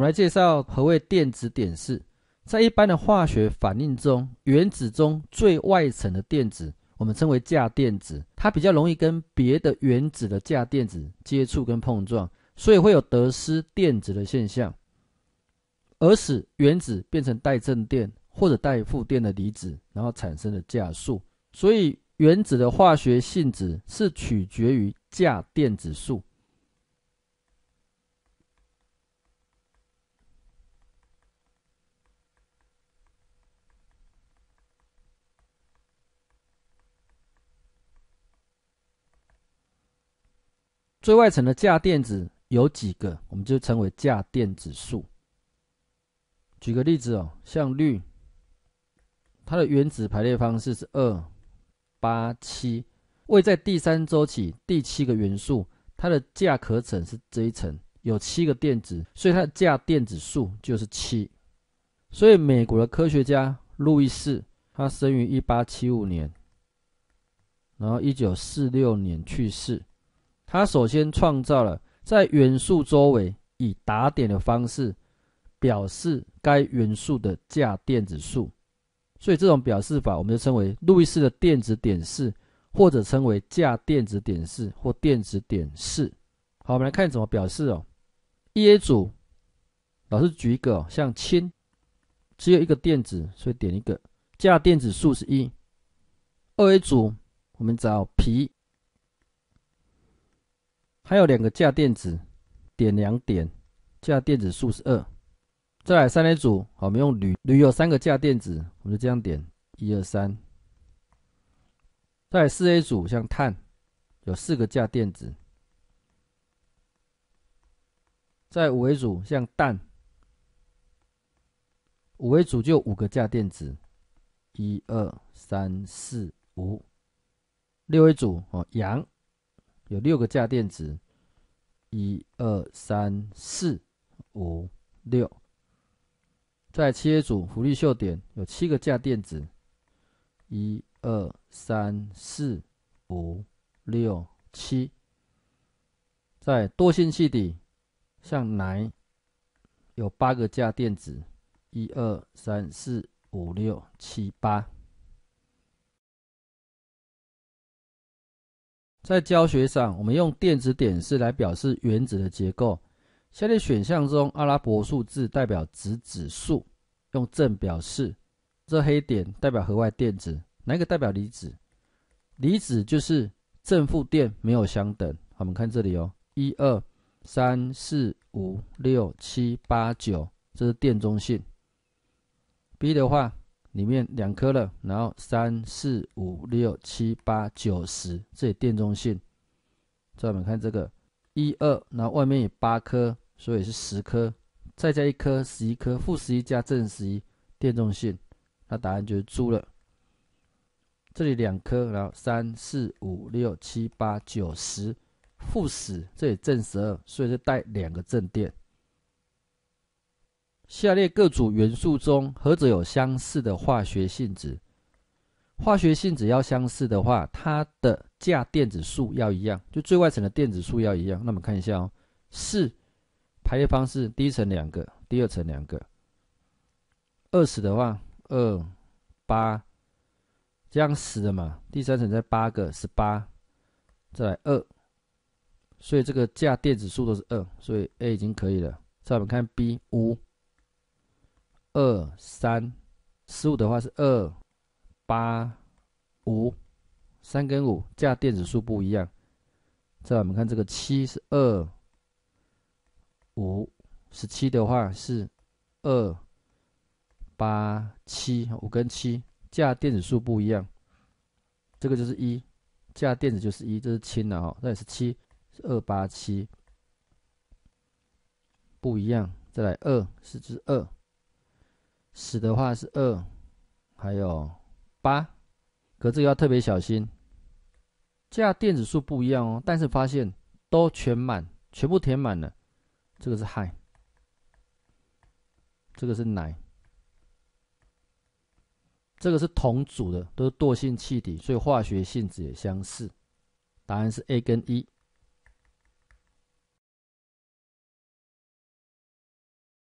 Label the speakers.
Speaker 1: 们来介绍何谓电子点式。在一般的化学反应中，原子中最外层的电子，我们称为价电子，它比较容易跟别的原子的价电子接触跟碰撞，所以会有得失电子的现象，而使原子变成带正电或者带负电的离子，然后产生的价数。所以原子的化学性质是取决于价电子数。最外层的价电子有几个，我们就称为价电子数。举个例子哦，像氯，它的原子排列方式是二八七，位在第三周期第七个元素，它的价壳层是这一层，有七个电子，所以它的价电子数就是七。所以美国的科学家路易斯，他生于一八七五年，然后一九四六年去世。他首先创造了在元素周围以打点的方式表示该元素的价电子数，所以这种表示法我们就称为路易斯的电子点式，或者称为价电子点式或电子点式。好，我们来看怎么表示哦。一 A 组，老师举一个哦，像氢只有一个电子，所以点一个价电子数是一。二 A 组，我们找铍。还有两个价电子，点两点，价电子数是二。再来三 A 组，好，我们用铝，铝有三个价电子，我们就这样点，一二三。再四 A 组，像碳，有四个价电子。在五 A 组，像氮，五 A 组就五个价电子，一二三四五。六 A 组，哦，氧。有六个价电子，一二三四五六。在企业组福利秀点有七个价电子，一二三四五六七。在多星气底，像氖有八个价电子，一二三四五六七八。在教学上，我们用电子点式来表示原子的结构。下列选项中，阿拉伯数字代表质子数，用正表示。这黑点代表核外电子，哪一个代表离子？离子就是正负电没有相等。我们看这里哦，一二三四五六七八九，这是电中性。B 的话。里面两颗了，然后三四五六七八九十，这里电中性。再我们看这个一二，然后外面有八颗，所以是十颗，再加一颗，十一颗，负十一加正十一，电中性。那答案就是猪了。这里两颗，然后三四五六七八九十，负十，这里正十二，所以是带两个正电。下列各组元素中，何者有相似的化学性质？化学性质要相似的话，它的价电子数要一样，就最外层的电子数要一样。那我们看一下哦，四排列方式，第一层两个，第二层两个，二十的话，二八这样十的嘛，第三层再八个，十八再来二，所以这个价电子数都是二，所以 A 已经可以了。再我们看 B 五。二三，十五的话是二八五，三跟五价电子数不一样。再我们看这个七是二五十七的话是二八七五跟七价电子数不一样。这个就是一价电子就是一，这是氢的哦。那也是七是二八七不一样。再来二，是就是二。十的话是二，还有八，格子要特别小心，价电子数不一样哦。但是发现都全满，全部填满了。这个是氦，这个是奶，这个是同组的，都是惰性气体，所以化学性质也相似。答案是 A 跟 E。